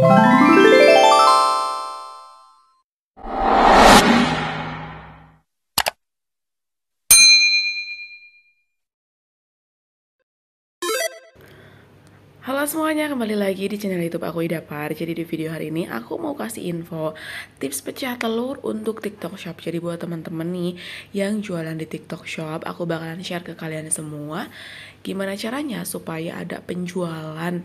Bye. Halo semuanya, kembali lagi di channel YouTube aku Idapar. Jadi di video hari ini aku mau kasih info tips pecah telur untuk TikTok Shop. Jadi buat temen-temen nih yang jualan di TikTok Shop, aku bakalan share ke kalian semua gimana caranya supaya ada penjualan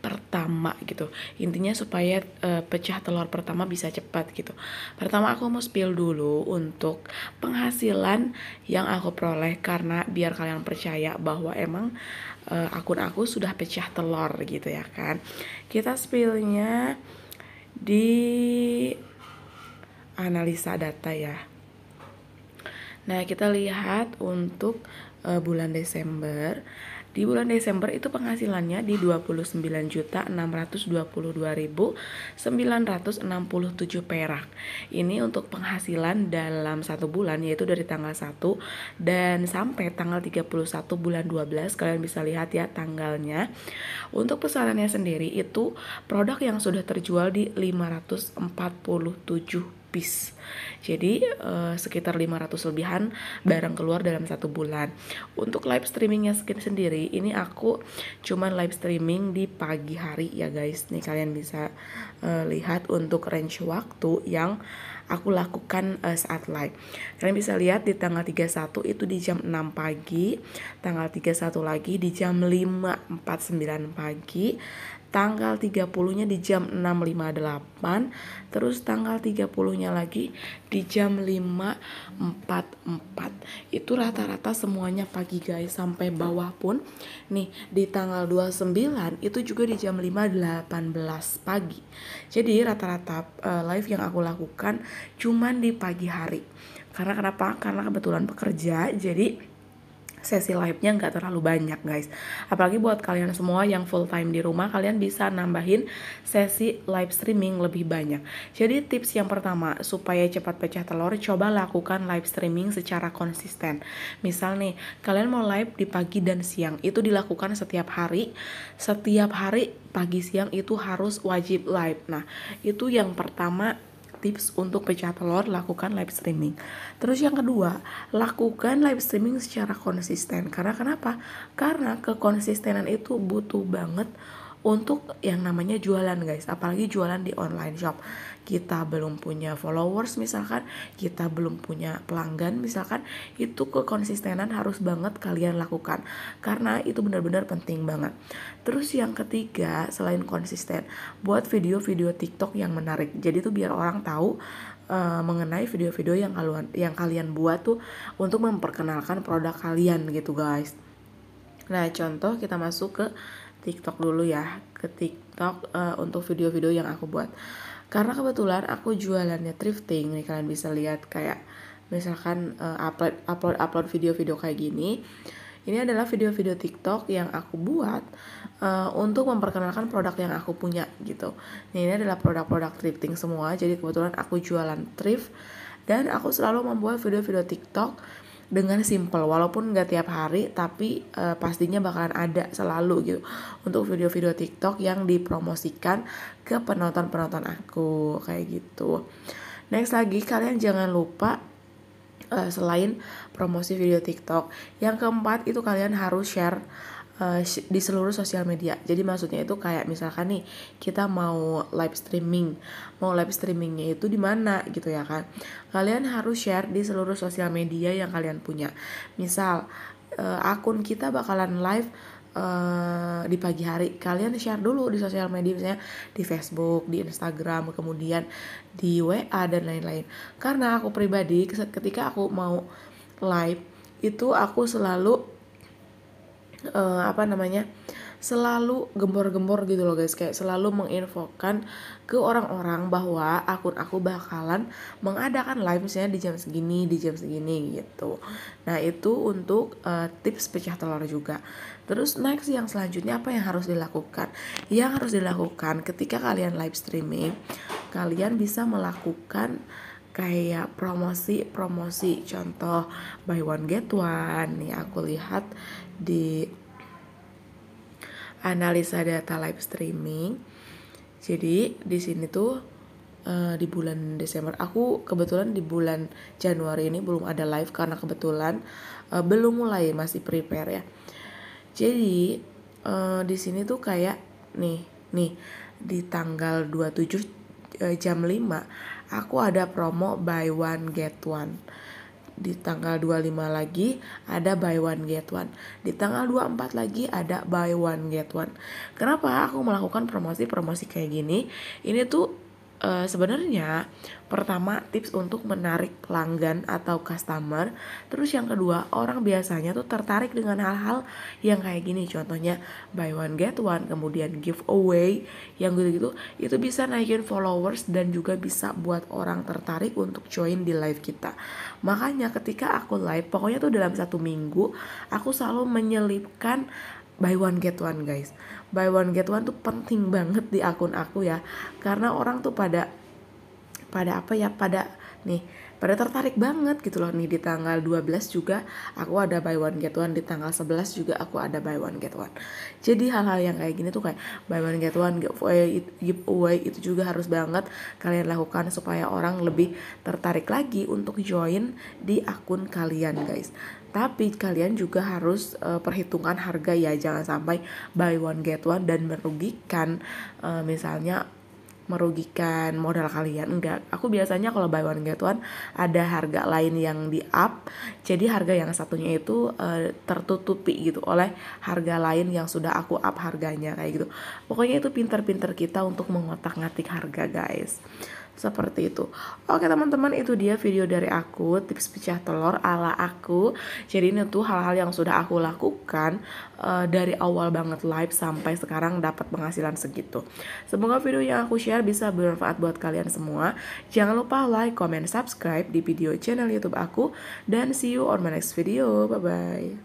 pertama gitu. Intinya supaya e, pecah telur pertama bisa cepat gitu. Pertama aku mau spill dulu untuk penghasilan yang aku peroleh karena biar kalian percaya bahwa emang e, akun aku sudah pecah telur motor gitu ya kan kita spillnya di analisa data ya nah kita lihat untuk uh, bulan Desember di bulan Desember itu penghasilannya di 29.622.967 perak. Ini untuk penghasilan dalam satu bulan yaitu dari tanggal 1 dan sampai tanggal 31 bulan 12 kalian bisa lihat ya tanggalnya. Untuk pesanannya sendiri itu produk yang sudah terjual di 547 habis. Jadi uh, sekitar 500 lebihan barang keluar dalam satu bulan. Untuk live streamingnya sendiri, ini aku cuman live streaming di pagi hari ya guys. Nih kalian bisa uh, lihat untuk range waktu yang aku lakukan uh, saat live. Kalian bisa lihat di tanggal 31 itu di jam 6 pagi, tanggal 31 lagi di jam 5.49 pagi, tanggal 30-nya di jam 6.58, terus tanggal 30-nya lagi di jam 5.44. Itu rata-rata semuanya pagi guys, sampai bawah pun. Nih, di tanggal 29 itu juga di jam 5.18 pagi. Jadi rata-rata uh, live yang aku lakukan cuman di pagi hari. Karena kenapa? Karena kebetulan pekerja, jadi sesi live-nya nggak terlalu banyak guys. Apalagi buat kalian semua yang full time di rumah, kalian bisa nambahin sesi live streaming lebih banyak. Jadi tips yang pertama, supaya cepat pecah telur, coba lakukan live streaming secara konsisten. Misal nih, kalian mau live di pagi dan siang, itu dilakukan setiap hari. Setiap hari pagi siang itu harus wajib live. Nah, itu yang pertama tips untuk pecah telur, lakukan live streaming. Terus yang kedua, lakukan live streaming secara konsisten. Karena kenapa? Karena kekonsistenan itu butuh banget untuk yang namanya jualan guys apalagi jualan di online shop kita belum punya followers misalkan kita belum punya pelanggan misalkan itu kekonsistenan harus banget kalian lakukan karena itu benar-benar penting banget terus yang ketiga selain konsisten buat video-video TikTok yang menarik jadi tuh biar orang tahu uh, mengenai video-video yang yang kalian buat tuh untuk memperkenalkan produk kalian gitu guys nah contoh kita masuk ke TikTok dulu ya ke TikTok uh, untuk video-video yang aku buat karena kebetulan aku jualannya thrifting nih kalian bisa lihat kayak misalkan uh, upload upload upload video-video kayak gini ini adalah video-video TikTok yang aku buat uh, untuk memperkenalkan produk yang aku punya gitu. Nah, ini adalah produk-produk thrifting semua. Jadi kebetulan aku jualan thrift dan aku selalu membuat video-video TikTok dengan simple walaupun nggak tiap hari tapi uh, pastinya bakalan ada selalu gitu untuk video-video TikTok yang dipromosikan ke penonton-penonton aku kayak gitu. Next lagi kalian jangan lupa uh, selain promosi video TikTok, yang keempat itu kalian harus share uh, di seluruh sosial media. Jadi maksudnya itu kayak misalkan nih kita mau live streaming, mau live streamingnya itu di mana gitu ya kan? Kalian harus share di seluruh sosial media yang kalian punya. Misal uh, akun kita bakalan live uh, di pagi hari kalian share dulu di sosial media misalnya di Facebook, di Instagram, kemudian di WA dan lain-lain. Karena aku pribadi ketika aku mau live itu aku selalu uh, apa namanya selalu gembor-gembor gitu loh guys kayak selalu menginfokan ke orang-orang bahwa akun aku bakalan mengadakan live misalnya di jam segini di jam segini gitu nah itu untuk uh, tips pecah telur juga terus next yang selanjutnya apa yang harus dilakukan yang harus dilakukan ketika kalian live streaming kalian bisa melakukan kayak promosi-promosi contoh buy one get one nih aku lihat di analisa data live streaming. Jadi di sini tuh eh, di bulan Desember aku kebetulan di bulan Januari ini belum ada live karena kebetulan eh, belum mulai masih prepare ya. Jadi eh, di sini tuh kayak nih nih di tanggal 27 uh, jam 5 aku ada promo buy one get one di tanggal 25 lagi ada buy one get one. Di tanggal 24 lagi ada buy one get one. Kenapa aku melakukan promosi-promosi kayak gini? Ini tuh uh, sebenarnya pertama tips untuk menarik pelanggan atau customer terus yang kedua orang biasanya tuh tertarik dengan hal-hal yang kayak gini contohnya buy one get one kemudian giveaway yang gitu-gitu itu bisa naikin followers dan juga bisa buat orang tertarik untuk join di live kita makanya ketika aku live pokoknya tuh dalam satu minggu aku selalu menyelipkan buy one get one guys buy one get one tuh penting banget di akun aku ya karena orang tuh pada pada apa ya pada nih pada tertarik banget gitu loh nih di tanggal 12 juga aku ada buy one get one di tanggal 11 juga aku ada buy one get one jadi hal-hal yang kayak gini tuh kayak buy one get one giveaway, giveaway itu juga harus banget kalian lakukan supaya orang lebih tertarik lagi untuk join di akun kalian guys tapi kalian juga harus uh, perhitungkan harga ya jangan sampai buy one get one dan merugikan uh, misalnya merugikan modal kalian enggak aku biasanya kalau buy one get one ada harga lain yang di up jadi harga yang satunya itu uh, tertutupi gitu oleh harga lain yang sudah aku up harganya kayak gitu pokoknya itu pinter-pinter kita untuk mengotak-ngatik harga guys seperti itu oke teman-teman itu dia video dari aku tips pecah telur ala aku jadi ini tuh hal-hal yang sudah aku lakukan uh, dari awal banget live sampai sekarang dapat penghasilan segitu semoga video yang aku share bisa bermanfaat buat kalian semua jangan lupa like comment subscribe di video channel youtube aku dan see you on my next video bye bye